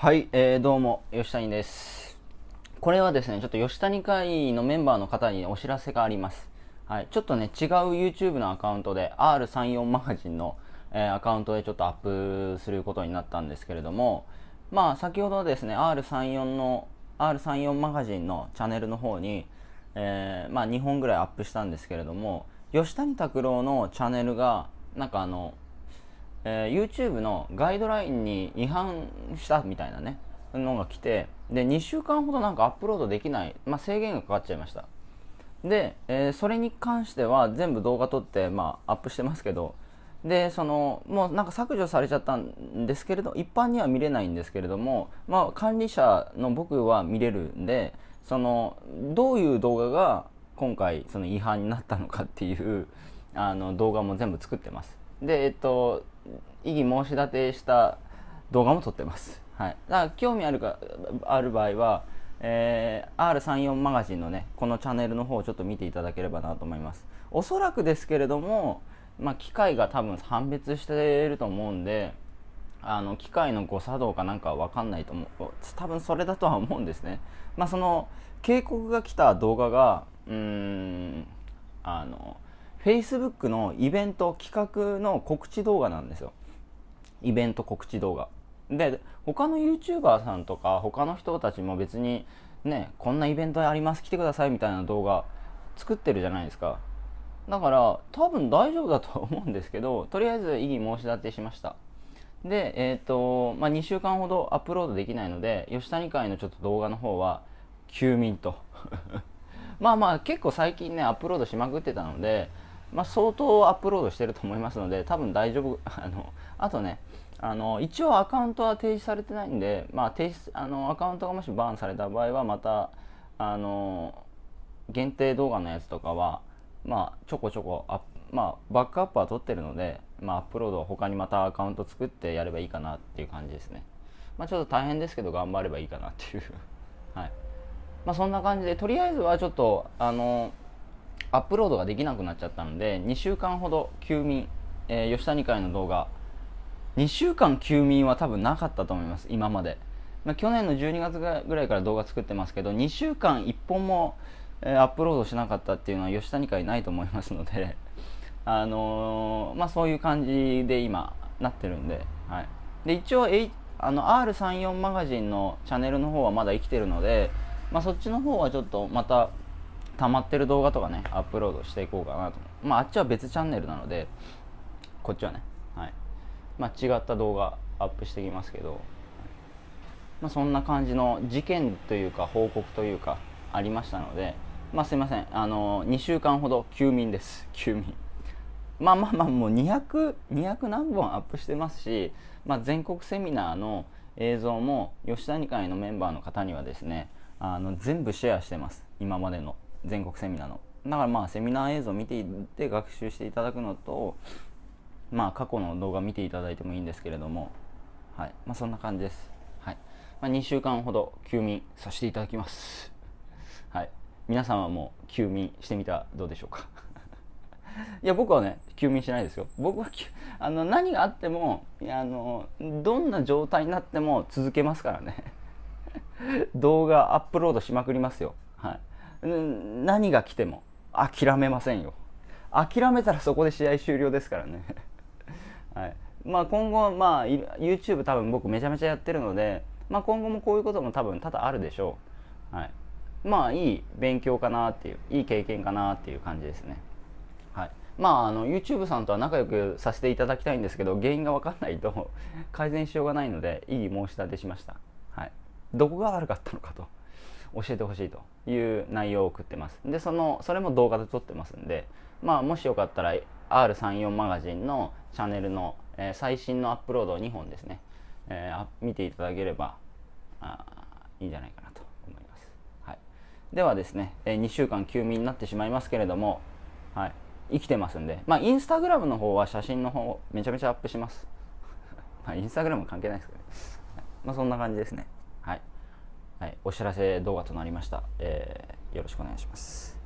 はい、えー、どうも、吉谷です。これはですね、ちょっと吉谷会のメンバーの方にお知らせがあります。はい、ちょっとね、違う YouTube のアカウントで、R34 マガジンの、えー、アカウントでちょっとアップすることになったんですけれども、まあ、先ほどですね、R34 の、R34 マガジンのチャンネルの方に、えー、まあ、2本ぐらいアップしたんですけれども、吉谷拓郎のチャンネルが、なんかあの、えー、YouTube のガイドラインに違反したみたいなねのが来てで2週間ほどなんかアップロードできない、まあ、制限がかかっちゃいましたで、えー、それに関しては全部動画撮って、まあ、アップしてますけどでそのもうなんか削除されちゃったんですけれど一般には見れないんですけれども、まあ、管理者の僕は見れるんでそのどういう動画が今回その違反になったのかっていうあの動画も全部作ってますでえっと異議申し立てした動画も撮ってます、はい、だから興味あるかある場合は、えー、R34 マガジンのねこのチャンネルの方をちょっと見ていただければなと思いますおそらくですけれども、まあ、機械が多分判別していると思うんであの機械の誤作動かなんか分かんないと思う多分それだとは思うんですねまあその警告が来た動画がうーんあの Facebook のイベント企画の告知動画なんですよ。イベント告知動画。で、他の YouTuber さんとか他の人たちも別にね、こんなイベントあります、来てくださいみたいな動画作ってるじゃないですか。だから多分大丈夫だと思うんですけど、とりあえず異議申し立てしました。で、えっ、ー、と、まあ、2週間ほどアップロードできないので、吉谷会のちょっと動画の方は休眠と。まあまあ結構最近ね、アップロードしまくってたので、まあ、相当アップロードしてると思いますので多分大丈夫 あのあとねあの一応アカウントは停止されてないんで、まあ、停止あのアカウントがもしバーンされた場合はまたあの限定動画のやつとかは、まあ、ちょこちょこアまあ、バックアップは取ってるので、まあ、アップロードを他にまたアカウント作ってやればいいかなっていう感じですね、まあ、ちょっと大変ですけど頑張ればいいかなっていう はい、まあ、そんな感じでとりあえずはちょっとあのアップロードができなくなっちゃったので2週間ほど休眠、えー、吉谷会の動画2週間休眠は多分なかったと思います今まで、まあ、去年の12月ぐらいから動画作ってますけど2週間1本も、えー、アップロードしなかったっていうのは吉谷会ないと思いますので あのー、まあそういう感じで今なってるんで,、はい、で一応、A、あの R34 マガジンのチャンネルの方はまだ生きてるので、まあ、そっちの方はちょっとまた溜まってる動画とかねアップロードしていこうかなとまああっちは別チャンネルなのでこっちはねはいまあ違った動画アップしてきますけど、まあ、そんな感じの事件というか報告というかありましたのでまあすいませんあの2週間ほど休眠です休眠まあまあまあもう200 200何本アップしてますし、まあ、全国セミナーの映像も吉谷会のメンバーの方にはですねあの全部シェアしてます今までの全国セミナーのだからまあセミナー映像見ていて学習していただくのとまあ過去の動画見ていただいてもいいんですけれどもはいまあそんな感じですはい、まあ、2週間ほど休眠させていただきますはい皆さんはもう休眠してみたどうでしょうか いや僕はね休眠しないですよ僕はあの何があってもあのどんな状態になっても続けますからね 動画アップロードしまくりますよはい何が来ても諦めませんよ諦めたらそこで試合終了ですからね はいまあ、今後、まあ、YouTube 多分僕めちゃめちゃやってるので、まあ、今後もこういうことも多分多々あるでしょう、はい、まあいい勉強かなっていういい経験かなっていう感じですねはいまああの YouTube さんとは仲良くさせていただきたいんですけど原因が分かんないと 改善しようがないので異議申し立てしましたはいどこが悪かったのかと教えてほしいという内容を送ってますでそのそれも動画で撮ってますんでまあもしよかったら R34 マガジンのチャンネルの、えー、最新のアップロードを2本ですね、えー、見ていただければあいいんじゃないかなと思います、はい、ではですね、えー、2週間休眠になってしまいますけれども、はい、生きてますんでまあインスタグラムの方は写真の方めちゃめちゃアップします まあインスタグラム関係ないですけど、ね、まあそんな感じですねはいはい、お知らせ動画となりました、えー、よろしくお願いします